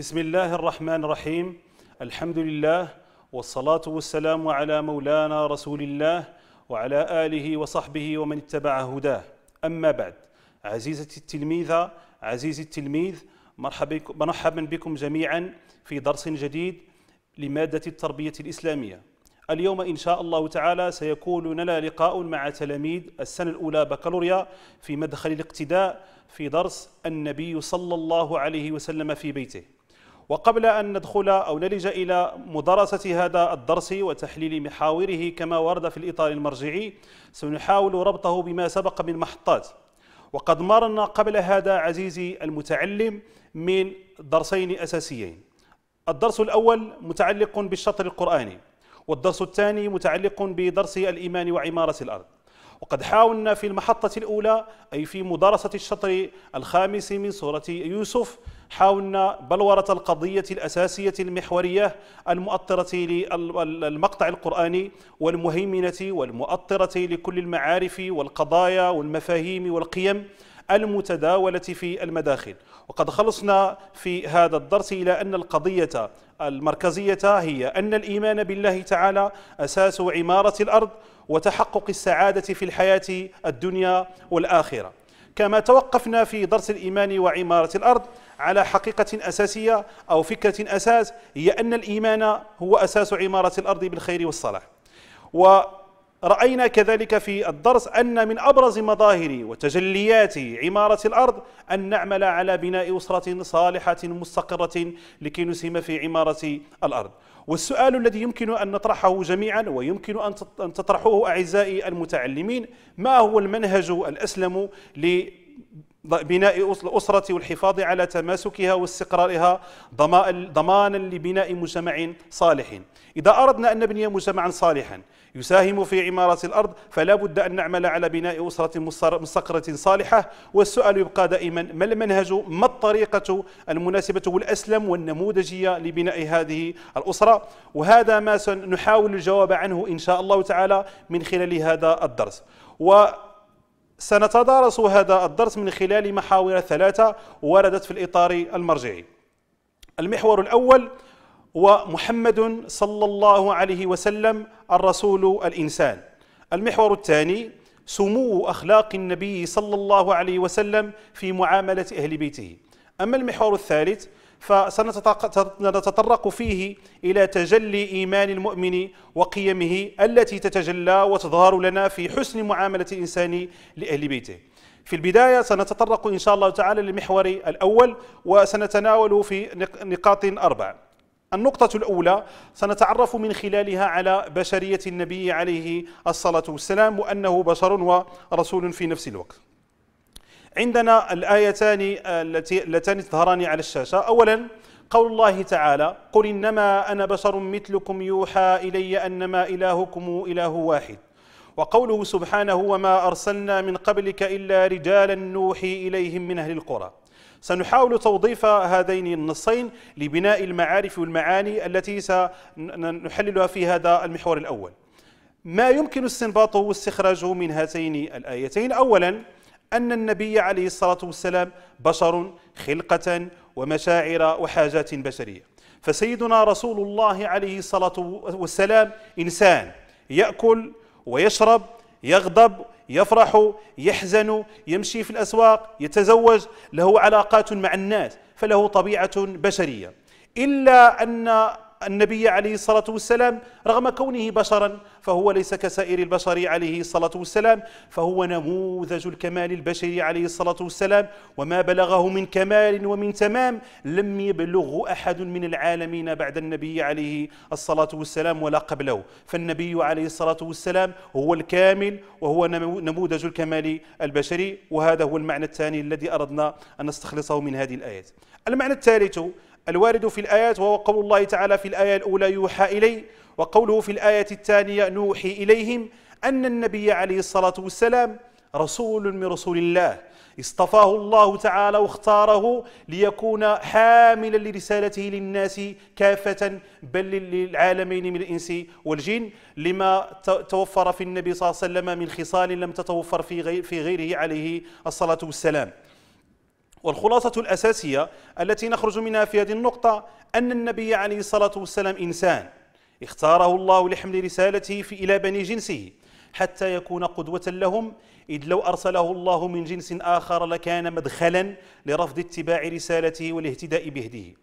بسم الله الرحمن الرحيم الحمد لله والصلاة والسلام على مولانا رسول الله وعلى آله وصحبه ومن اتبع هداه أما بعد عزيزتي التلميذة عزيزي التلميذ مرحبا بكم جميعا في درس جديد لمادة التربية الإسلامية اليوم إن شاء الله تعالى سيكون لنا لقاء مع تلاميذ السنة الأولى بكالوريا في مدخل الاقتداء في درس النبي صلى الله عليه وسلم في بيته وقبل أن ندخل أو نلج إلى مدرسة هذا الدرس وتحليل محاوره كما ورد في الإطار المرجعي سنحاول ربطه بما سبق من محطات وقد مرنا قبل هذا عزيزي المتعلم من درسين أساسيين الدرس الأول متعلق بالشطر القرآني والدرس الثاني متعلق بدرس الإيمان وعمارة الأرض وقد حاولنا في المحطة الأولى أي في مدرسة الشطر الخامس من سورة يوسف حاولنا بلورة القضية الأساسية المحورية المؤطرة للمقطع القرآني والمهيمنة والمؤطرة لكل المعارف والقضايا والمفاهيم والقيم المتداولة في المداخل وقد خلصنا في هذا الدرس إلى أن القضية المركزية هي أن الإيمان بالله تعالى أساس عمارة الأرض وتحقق السعادة في الحياة الدنيا والآخرة كما توقفنا في درس الإيمان وعمارة الأرض على حقيقة أساسية أو فكرة أساس هي أن الإيمان هو أساس عمارة الأرض بالخير والصلاح رأينا كذلك في الدرس أن من أبرز مظاهر وتجليات عمارة الأرض أن نعمل على بناء أسرة صالحة مستقرة لكي نسهم في عمارة الأرض والسؤال الذي يمكن أن نطرحه جميعا ويمكن أن تطرحوه أعزائي المتعلمين ما هو المنهج الأسلم ل بناء الأسرة والحفاظ على تماسكها واستقرارها ضمانا لبناء مجتمع صالح إذا أردنا أن نبني مجتمعا صالحا يساهم في عمارة الأرض فلا بد أن نعمل على بناء أسرة مستقرة صالحة والسؤال يبقى دائما ما المنهج ما الطريقة المناسبة والأسلم والنموذجية لبناء هذه الأسرة وهذا ما سنحاول الجواب عنه إن شاء الله تعالى من خلال هذا الدرس و سنتدارس هذا الدرس من خلال محاور ثلاثة وردت في الإطار المرجعي المحور الأول ومحمد صلى الله عليه وسلم الرسول الإنسان المحور الثاني سمو أخلاق النبي صلى الله عليه وسلم في معاملة أهل بيته أما المحور الثالث فسنتطرق فيه إلى تجلي إيمان المؤمن وقيمه التي تتجلى وتظهر لنا في حسن معاملة الإنسان لأهل بيته في البداية سنتطرق إن شاء الله تعالى للمحور الأول وسنتناوله في نقاط أربع النقطة الأولى سنتعرف من خلالها على بشرية النبي عليه الصلاة والسلام وأنه بشر ورسول في نفس الوقت عندنا الآيتان التي اللتان تظهران على الشاشة أولا قول الله تعالى قل إنما أنا بشر مثلكم يوحى إلي أنما إلهكم إله واحد وقوله سبحانه وما أرسلنا من قبلك إلا رجالا نوحي إليهم من أهل القرى سنحاول توظيف هذين النصين لبناء المعارف والمعاني التي سنحللها في هذا المحور الأول ما يمكن استنباطه واستخراجه من هاتين الآيتين أولاً أن النبي عليه الصلاة والسلام بشر خلقة ومشاعر وحاجات بشرية فسيدنا رسول الله عليه الصلاة والسلام إنسان يأكل ويشرب يغضب يفرح يحزن يمشي في الأسواق يتزوج له علاقات مع الناس فله طبيعة بشرية إلا أن النبي عليه الصلاة والسلام رغم كونه بشرا فهو ليس كسائر البشر عليه الصلاة والسلام فهو نموذج الكمال البشري عليه الصلاة والسلام وما بلغه من كمال ومن تمام لم يبلغه أحد من العالمين بعد النبي عليه الصلاة والسلام ولا قبله فالنبي عليه الصلاة والسلام هو الكامل وهو نموذج الكمال البشري وهذا هو المعنى الثاني الذي أردنا أن نستخلصه من هذه الآيات المعنى الثالث الوارد في الآيات وهو قول الله تعالى في الآية الأولى يوحى إلي وقوله في الآية الثانية نوحي إليهم أن النبي عليه الصلاة والسلام رسول من رسول الله اصطفاه الله تعالى واختاره ليكون حاملا لرسالته للناس كافة بل للعالمين من الإنس والجن لما توفر في النبي صلى الله عليه وسلم من خصال لم تتوفر في غيره عليه الصلاة والسلام والخلاصة الأساسية التي نخرج منها في هذه النقطة أن النبي عليه الصلاة والسلام إنسان اختاره الله لحمل رسالته في إلى بني جنسه حتى يكون قدوة لهم إذ لو أرسله الله من جنس آخر لكان مدخلا لرفض اتباع رسالته والاهتداء بهده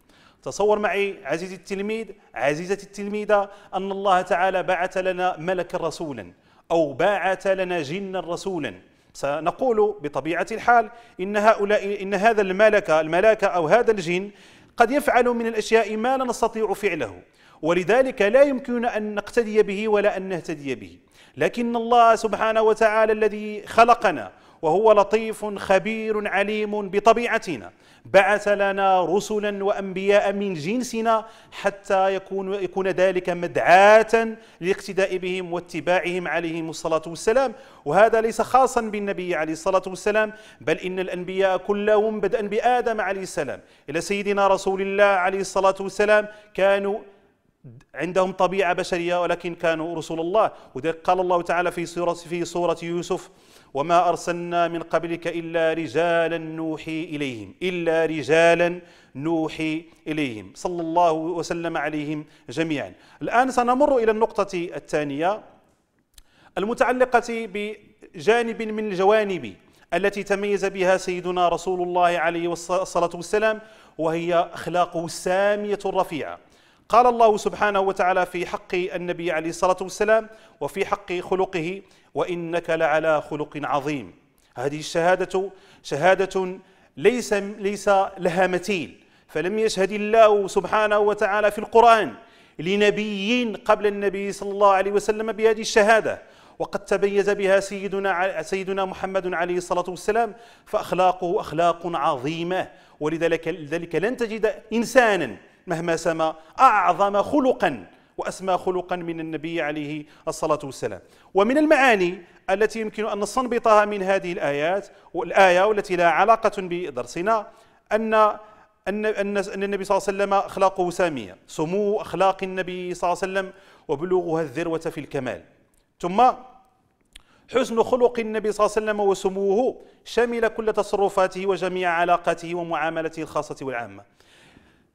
تصور معي عزيزي التلميذ عزيزتي التلميذة أن الله تعالى بعث لنا ملكا رسولا أو بعث لنا جنا رسولا سنقول بطبيعة الحال إن, هؤلاء إن هذا الملك الملاك أو هذا الجن قد يفعل من الأشياء ما لا نستطيع فعله ولذلك لا يمكننا أن نقتدي به ولا أن نهتدي به لكن الله سبحانه وتعالى الذي خلقنا وهو لطيف خبير عليم بطبيعتنا بعث لنا رسلا وانبياء من جنسنا حتى يكون يكون ذلك مدعاة للاقتداء بهم واتباعهم عليهم الصلاه والسلام وهذا ليس خاصا بالنبي عليه الصلاه والسلام بل ان الانبياء كلهم بدءا بادم عليه السلام الى سيدنا رسول الله عليه الصلاه والسلام كانوا عندهم طبيعه بشريه ولكن كانوا رسول الله وذلك قال الله تعالى في سوره في سوره يوسف وما أرسلنا من قبلك إلا رجالا نوحي إليهم إلا رجالا نوحي إليهم صلى الله وسلم عليهم جميعا الآن سنمر إلى النقطة الثانية المتعلقة بجانب من الجوانب التي تميز بها سيدنا رسول الله عليه الصلاة والسلام وهي أخلاقه السامية الرفيعة قال الله سبحانه وتعالى في حق النبي عليه الصلاة والسلام وفي حق خلقه وإنك لعلى خلق عظيم هذه الشهادة شهادة ليس, ليس لها متيل فلم يشهد الله سبحانه وتعالى في القرآن لنبي قبل النبي صلى الله عليه وسلم بهذه الشهادة وقد تميز بها سيدنا سيدنا محمد عليه الصلاه والسلام فاخلاقه اخلاق عظيمه ولذلك لذلك لن تجد انسانا مهما سما أعظم خلقا وأسمى خلقا من النبي عليه الصلاة والسلام ومن المعاني التي يمكن أن نستنبطها من هذه الآيات والآية والتي لها علاقة بدرسنا أن أن أن النبي صلى الله عليه وسلم أخلاقه سامية سمو أخلاق النبي صلى الله عليه وسلم وبلوغها الذروة في الكمال ثم حسن خلق النبي صلى الله عليه وسلم وسموه شمل كل تصرفاته وجميع علاقاته ومعاملته الخاصة والعامة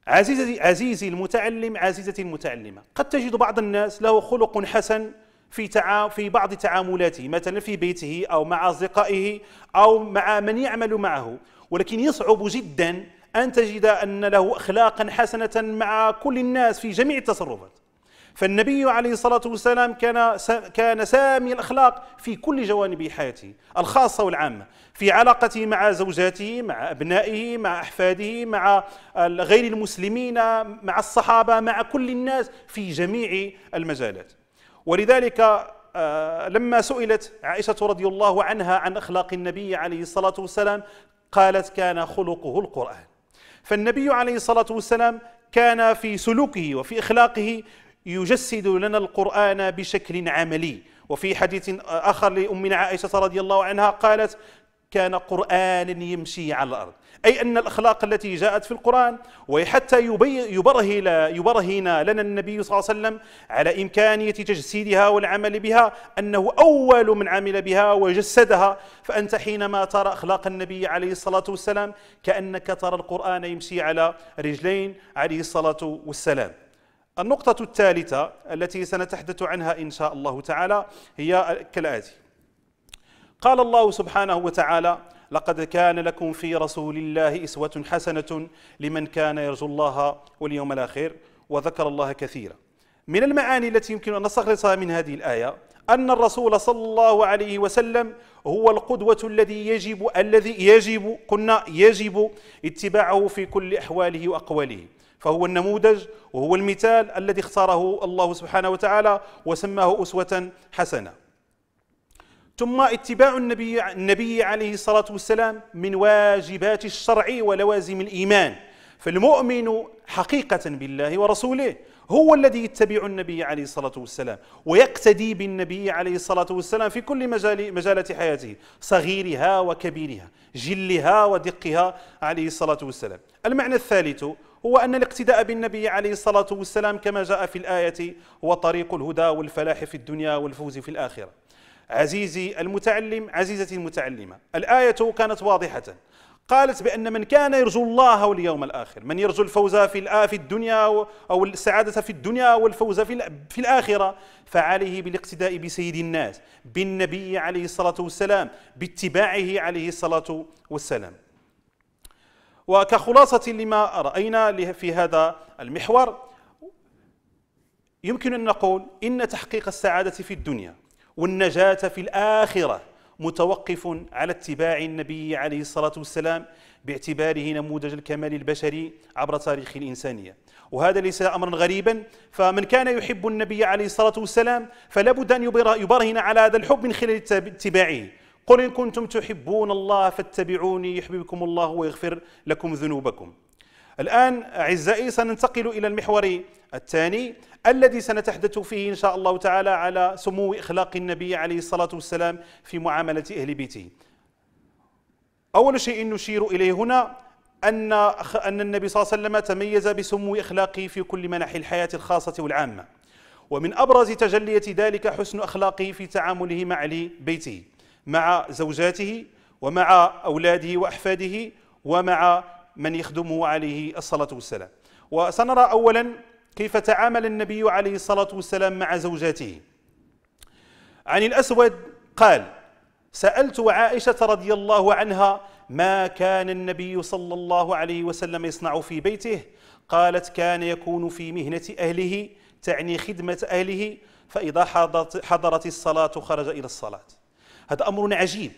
عزيزي, عزيزي المتعلم عزيزتي المتعلمة قد تجد بعض الناس له خلق حسن في تعا في بعض تعاملاته مثلا في بيته أو مع أصدقائه أو مع من يعمل معه ولكن يصعب جدا أن تجد أن له أخلاقا حسنة مع كل الناس في جميع التصرفات فالنبي عليه الصلاة والسلام كان كان سامي الأخلاق في كل جوانب حياته الخاصة والعامة في علاقته مع زوجاته مع أبنائه مع أحفاده مع غير المسلمين مع الصحابة مع كل الناس في جميع المجالات ولذلك آه، لما سئلت عائشة رضي الله عنها عن أخلاق النبي عليه الصلاة والسلام قالت كان خلقه القرآن فالنبي عليه الصلاة والسلام كان في سلوكه وفي إخلاقه يجسد لنا القرآن بشكل عملي وفي حديث آخر لأمنا عائشة رضي الله عنها قالت كان قرآنا يمشي على الأرض أي أن الأخلاق التي جاءت في القرآن وحتى يبرهن, يبرهن لنا النبي صلى الله عليه وسلم على إمكانية تجسيدها والعمل بها أنه أول من عمل بها وجسدها فأنت حينما ترى أخلاق النبي عليه الصلاة والسلام كأنك ترى القرآن يمشي على رجلين عليه الصلاة والسلام النقطة الثالثة التي سنتحدث عنها إن شاء الله تعالى هي كالآتي قال الله سبحانه وتعالى لقد كان لكم في رسول الله إسوة حسنة لمن كان يرجو الله واليوم الآخر وذكر الله كثيرا من المعاني التي يمكن أن نستخلصها من هذه الآية أن الرسول صلى الله عليه وسلم هو القدوة الذي يجب الذي يجب قلنا يجب اتباعه في كل أحواله وأقواله فهو النموذج وهو المثال الذي اختاره الله سبحانه وتعالى وسماه أسوة حسنة ثم اتباع النبي, النبي عليه الصلاة والسلام من واجبات الشرع ولوازم الإيمان فالمؤمن حقيقة بالله ورسوله هو الذي يتبع النبي عليه الصلاة والسلام ويقتدي بالنبي عليه الصلاة والسلام في كل مجال مجالات حياته صغيرها وكبيرها جلها ودقها عليه الصلاة والسلام المعنى الثالث هو أن الاقتداء بالنبي عليه الصلاة والسلام كما جاء في الآية هو طريق الهدى والفلاح في الدنيا والفوز في الآخرة عزيزي المتعلم عزيزتي المتعلمة الآية كانت واضحة قالت بأن من كان يرجو الله واليوم الآخر من يرجو الفوز في في الدنيا أو السعادة في الدنيا والفوز في الآخرة فعليه بالاقتداء بسيد الناس بالنبي عليه الصلاة والسلام باتباعه عليه الصلاة والسلام وكخلاصة لما رأينا في هذا المحور يمكن أن نقول إن تحقيق السعادة في الدنيا والنجاة في الآخرة متوقف على اتباع النبي عليه الصلاة والسلام باعتباره نموذج الكمال البشري عبر تاريخ الإنسانية وهذا ليس أمرا غريبا فمن كان يحب النبي عليه الصلاة والسلام فلا بد أن يبرهن على هذا الحب من خلال اتباعه قل إن كنتم تحبون الله فاتبعوني يحببكم الله ويغفر لكم ذنوبكم الآن أعزائي سننتقل إلى المحور الثاني الذي سنتحدث فيه إن شاء الله تعالى على سمو إخلاق النبي عليه الصلاة والسلام في معاملة أهل بيته أول شيء نشير إليه هنا أن أن النبي صلى الله عليه وسلم تميز بسمو إخلاقه في كل مناحي الحياة الخاصة والعامة ومن أبرز تجلية ذلك حسن أخلاقه في تعامله مع أهل بيته مع زوجاته ومع أولاده وأحفاده ومع من يخدمه عليه الصلاة والسلام وسنرى أولا كيف تعامل النبي عليه الصلاة والسلام مع زوجاته عن الأسود قال سألت عائشة رضي الله عنها ما كان النبي صلى الله عليه وسلم يصنع في بيته قالت كان يكون في مهنة أهله تعني خدمة أهله فإذا حضرت الصلاة خرج إلى الصلاة هذا أمر عجيب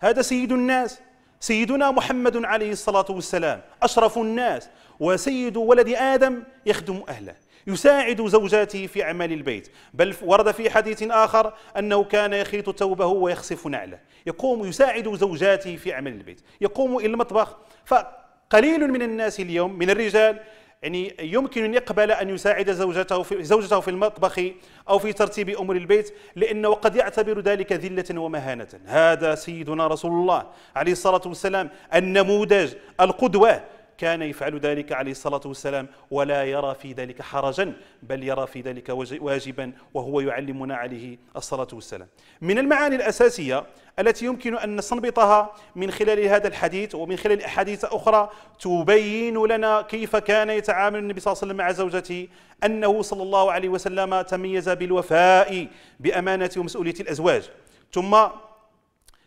هذا سيد الناس سيدنا محمد عليه الصلاة والسلام أشرف الناس وسيد ولد آدم يخدم أهله يساعد زوجاته في أعمال البيت بل ورد في حديث آخر أنه كان يخيط ثوبه ويخسف نعله يقوم يساعد زوجاته في أعمال البيت يقوم إلى المطبخ فقليل من الناس اليوم من الرجال يعني يمكن أن يقبل أن يساعد زوجته في, زوجته في المطبخ أو في ترتيب أمور البيت لأنه قد يعتبر ذلك ذلة ومهانة هذا سيدنا رسول الله عليه الصلاة والسلام النموذج القدوة كان يفعل ذلك عليه الصلاة والسلام ولا يرى في ذلك حرجا بل يرى في ذلك واجبا وهو يعلمنا عليه الصلاة والسلام من المعاني الأساسية التي يمكن أن نستنبطها من خلال هذا الحديث ومن خلال أحاديث أخرى تبين لنا كيف كان يتعامل النبي صلى الله عليه وسلم مع زوجته أنه صلى الله عليه وسلم تميز بالوفاء بأمانة ومسؤولية الأزواج ثم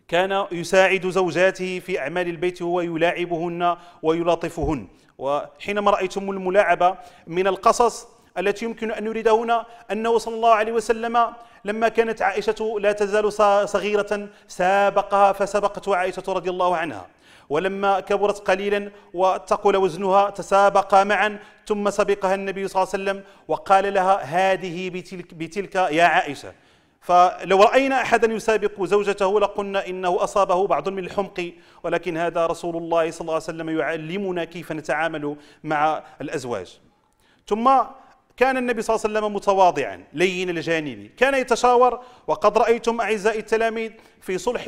كان يساعد زوجاته في أعمال البيت هو يلاعبهن ويلاطفهن وحينما رأيتم الملاعبة من القصص التي يمكن أن نريد هنا أنه صلى الله عليه وسلم لما كانت عائشة لا تزال صغيرة سابقها فسبقته عائشة رضي الله عنها ولما كبرت قليلا وتقول وزنها تسابقا معا ثم سبقها النبي صلى الله عليه وسلم وقال لها هذه بتلك, بتلك يا عائشة فلو رأينا أحدا يسابق زوجته لقلنا إنه أصابه بعض من الحمق ولكن هذا رسول الله صلى الله عليه وسلم يعلمنا كيف نتعامل مع الأزواج ثم كان النبي صلى الله عليه وسلم متواضعا لين الجانب كان يتشاور وقد رأيتم أعزائي التلاميذ في صلح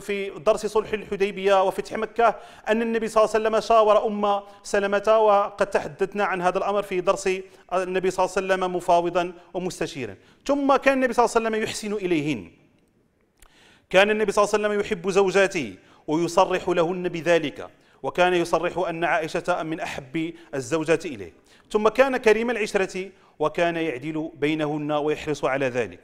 في درس صلح الحديبية وفتح مكة أن النبي صلى الله عليه وسلم شاور أم سلمة وقد تحدثنا عن هذا الأمر في درس النبي صلى الله عليه وسلم مفاوضا ومستشيرا ثم كان النبي صلى الله عليه وسلم يحسن إليهن كان النبي صلى الله عليه وسلم يحب زوجاته ويصرح لهن بذلك وكان يصرح أن عائشة من أحب الزوجات إليه ثم كان كريم العشرة وكان يعدل بينهن ويحرص على ذلك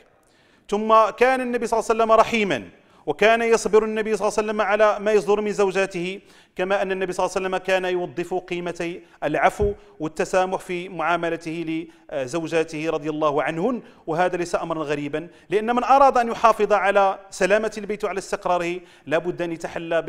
ثم كان النبي صلى الله عليه وسلم رحيما وكان يصبر النبي صلى الله عليه وسلم على ما يصدر من زوجاته كما أن النبي صلى الله عليه وسلم كان يوظف قيمتي العفو والتسامح في معاملته لزوجاته رضي الله عنهن وهذا ليس أمرا غريبا لأن من أراد أن يحافظ على سلامة البيت وعلى استقراره لابد أن يتحلى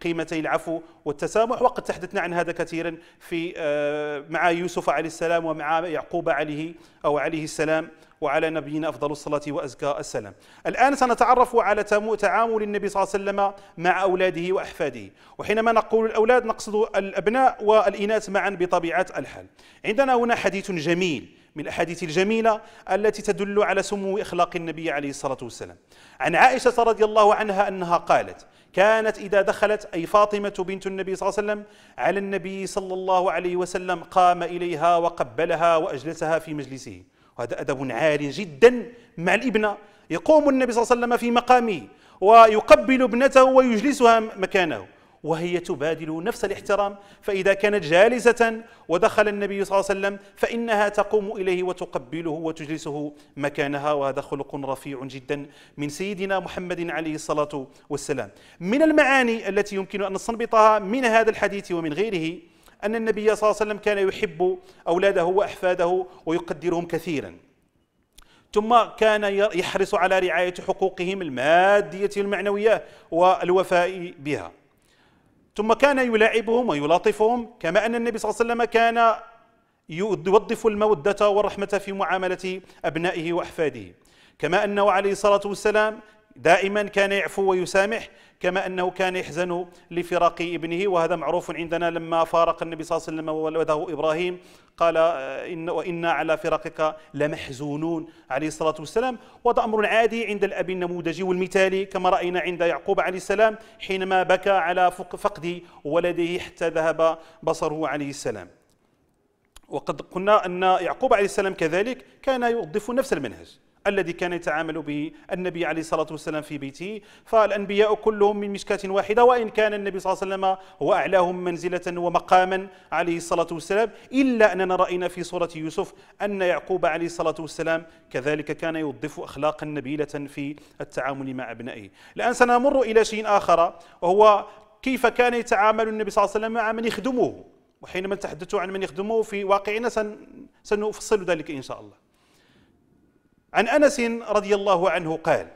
بقيمتي العفو والتسامح وقد تحدثنا عن هذا كثيرا في آه، مع يوسف عليه السلام ومع يعقوب عليه أو عليه السلام وعلى نبينا أفضل الصلاة وأزكى السلام الآن سنتعرف على تعامل النبي صلى الله عليه وسلم مع أولاده وأحفاده وحينما نقول الأولاد نقصد الأبناء والإناث معا بطبيعة الحال عندنا هنا حديث جميل من الأحاديث الجميلة التي تدل على سمو أخلاق النبي عليه الصلاة والسلام عن عائشة رضي الله عنها أنها قالت كانت إذا دخلت أي فاطمة بنت النبي صلى الله عليه وسلم على النبي صلى الله عليه وسلم قام إليها وقبلها وأجلسها في مجلسه وهذا أدب عال جدا مع الابنة يقوم النبي صلى الله عليه وسلم في مقامه ويقبل ابنته ويجلسها مكانه وهي تبادل نفس الاحترام فإذا كانت جالسة ودخل النبي صلى الله عليه وسلم فإنها تقوم إليه وتقبله وتجلسه مكانها وهذا خلق رفيع جدا من سيدنا محمد عليه الصلاة والسلام من المعاني التي يمكن أن نستنبطها من هذا الحديث ومن غيره أن النبي صلى الله عليه وسلم كان يحب أولاده وأحفاده ويقدرهم كثيرا ثم كان يحرص على رعاية حقوقهم المادية المعنوية والوفاء بها ثم كان يلاعبهم ويلاطفهم كما أن النبي صلى الله عليه وسلم كان يوظف المودة والرحمة في معاملة أبنائه وأحفاده كما أنه عليه الصلاة والسلام دائما كان يعفو ويسامح كما أنه كان يحزن لفراق ابنه وهذا معروف عندنا لما فارق النبي صلى الله عليه وسلم ولده إبراهيم قال آه، إن وإنا على فراقك لمحزونون عليه الصلاة والسلام وهذا أمر عادي عند الأب النموذجي والمثالي كما رأينا عند يعقوب عليه السلام حينما بكى على فقد ولده حتى ذهب بصره عليه السلام وقد قلنا أن يعقوب عليه السلام كذلك كان يوظف نفس المنهج الذي كان يتعامل به النبي عليه الصلاة والسلام في بيته فالأنبياء كلهم من مشكاة واحدة وإن كان النبي صلى الله عليه وسلم هو أعلاهم منزلة ومقاما عليه الصلاة والسلام إلا أننا رأينا في سورة يوسف أن يعقوب عليه الصلاة والسلام كذلك كان يوظف أخلاقا نبيلة في التعامل مع أبنائه الآن سنمر إلى شيء آخر وهو كيف كان يتعامل النبي صلى الله عليه وسلم مع من يخدمه وحينما نتحدث عن من يخدمه في واقعنا سنفصل ذلك إن شاء الله عن انس رضي الله عنه قال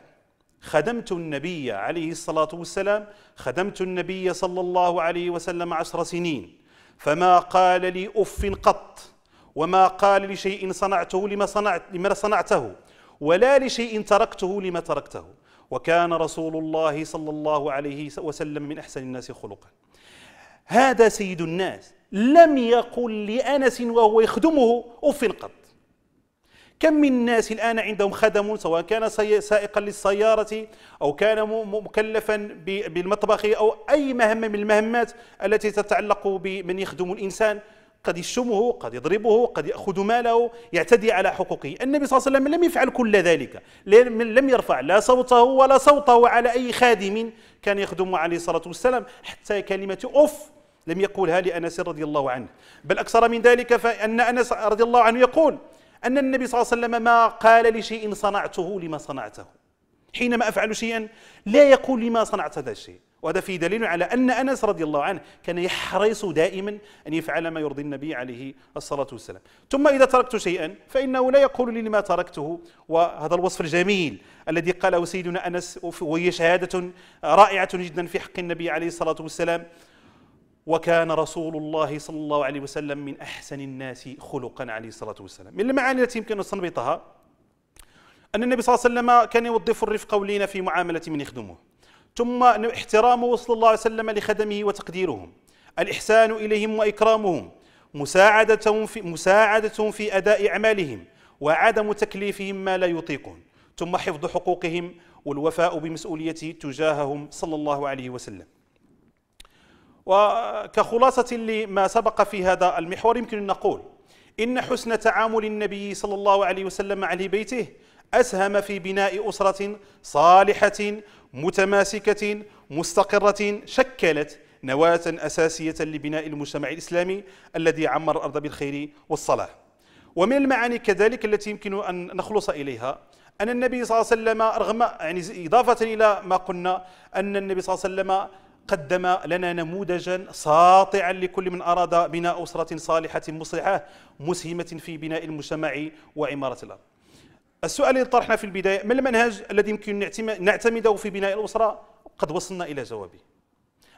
خدمت النبي عليه الصلاه والسلام خدمت النبي صلى الله عليه وسلم عشر سنين فما قال لي اف قط وما قال لشيء صنعته لما صنعت لما صنعته ولا لشيء تركته لما تركته وكان رسول الله صلى الله عليه وسلم من احسن الناس خلقا هذا سيد الناس لم يقل لانس وهو يخدمه اف قط كم من الناس الآن عندهم خدم سواء كان سائقا للسيارة أو كان مكلفا بالمطبخ أو أي مهمة من المهمات التي تتعلق بمن يخدم الإنسان قد يشتمه قد يضربه قد يأخذ ماله يعتدي على حقوقه النبي صلى الله عليه وسلم لم يفعل كل ذلك لم يرفع لا صوته ولا صوته على أي خادم كان يخدم عليه الصلاة والسلام حتى كلمة أف لم يقولها لأنس رضي الله عنه بل أكثر من ذلك فأن أنس رضي الله عنه يقول أن النبي صلى الله عليه وسلم ما قال لشيء صنعته لما صنعته حينما أفعل شيئا لا يقول لما صنعت هذا الشيء وهذا فيه دليل على أن أنس رضي الله عنه كان يحرص دائما أن يفعل ما يرضي النبي عليه الصلاة والسلام ثم إذا تركت شيئا فإنه لا يقول لي لما تركته وهذا الوصف الجميل الذي قاله سيدنا أنس وهي شهادة رائعة جدا في حق النبي عليه الصلاة والسلام وكان رسول الله صلى الله عليه وسلم من أحسن الناس خلقا عليه الصلاة والسلام من المعاني التي يمكن أن نستنبطها أن النبي صلى الله عليه وسلم كان يوظف الرفق ولينا في معاملة من يخدمه ثم احترامه صلى الله عليه وسلم لخدمه وتقديرهم الإحسان إليهم وإكرامهم مساعدتهم في, مساعدتهم في أداء أعمالهم وعدم تكليفهم ما لا يطيقون ثم حفظ حقوقهم والوفاء بمسؤوليته تجاههم صلى الله عليه وسلم وكخلاصة لما سبق في هذا المحور يمكن أن نقول إن حسن تعامل النبي صلى الله عليه وسلم مع بيته أسهم في بناء أسرة صالحة متماسكة مستقرة شكلت نواة أساسية لبناء المجتمع الإسلامي الذي عمر الأرض بالخير والصلاح ومن المعاني كذلك التي يمكن أن نخلص إليها أن النبي صلى الله عليه وسلم رغم يعني إضافة إلى ما قلنا أن النبي صلى الله عليه وسلم قدم لنا نموذجا ساطعا لكل من أراد بناء أسرة صالحة مصلحة مسهمة في بناء المجتمع وعمارة الأرض السؤال الذي طرحنا في البداية ما المنهج الذي يمكن نعتمده في بناء الأسرة قد وصلنا إلى جوابه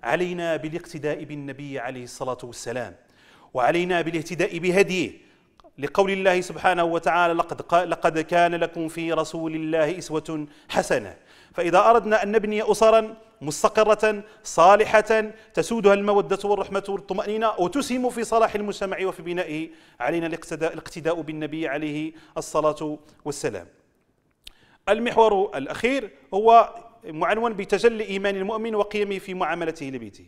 علينا بالاقتداء بالنبي عليه الصلاة والسلام وعلينا بالاهتداء بهديه لقول الله سبحانه وتعالى لقد لقد كان لكم في رسول الله اسوه حسنه فاذا اردنا ان نبني اسرا مستقرة صالحة تسودها المودة والرحمة والطمأنينة وتسهم في صلاح المجتمع وفي بنائه علينا الاقتداء بالنبي عليه الصلاة والسلام المحور الأخير هو معنون بتجلي إيمان المؤمن وقيمه في معاملته لبيته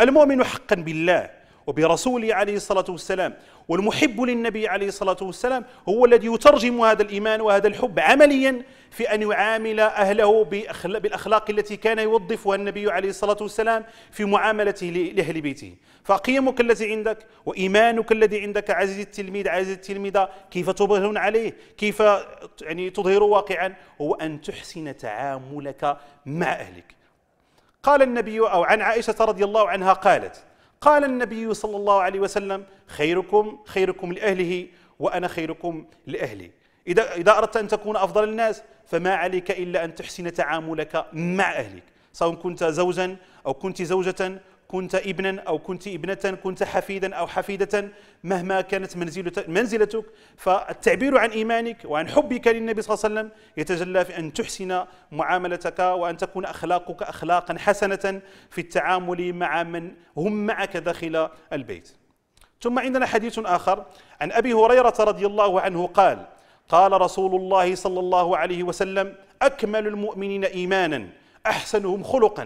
المؤمن حقا بالله وبرسوله عليه الصلاة والسلام والمحب للنبي عليه الصلاة والسلام هو الذي يترجم هذا الإيمان وهذا الحب عمليا في أن يعامل أهله بالأخلاق التي كان يوظفها النبي عليه الصلاة والسلام في معاملته لأهل بيته فقيمك التي عندك وإيمانك الذي عندك عزيزي التلميذ عزيزي التلميذة كيف تظهرون عليه كيف يعني تظهر واقعا هو أن تحسن تعاملك مع أهلك قال النبي أو عن عائشة رضي الله عنها قالت قال النبي صلى الله عليه وسلم خيركم خيركم لأهله وأنا خيركم لأهلي إذا, إذا أردت أن تكون أفضل الناس فما عليك إلا أن تحسن تعاملك مع أهلك سواء كنت زوجا أو كنت زوجة كنت ابنا أو كنت ابنة كنت حفيدا أو حفيدة مهما كانت منزلتك فالتعبير عن إيمانك وعن حبك للنبي صلى الله عليه وسلم يتجلى في أن تحسن معاملتك وأن تكون أخلاقك أخلاقا حسنة في التعامل مع من هم معك داخل البيت ثم عندنا حديث آخر عن أبي هريرة رضي الله عنه قال قال رسول الله صلى الله عليه وسلم أكمل المؤمنين إيمانا أحسنهم خلقا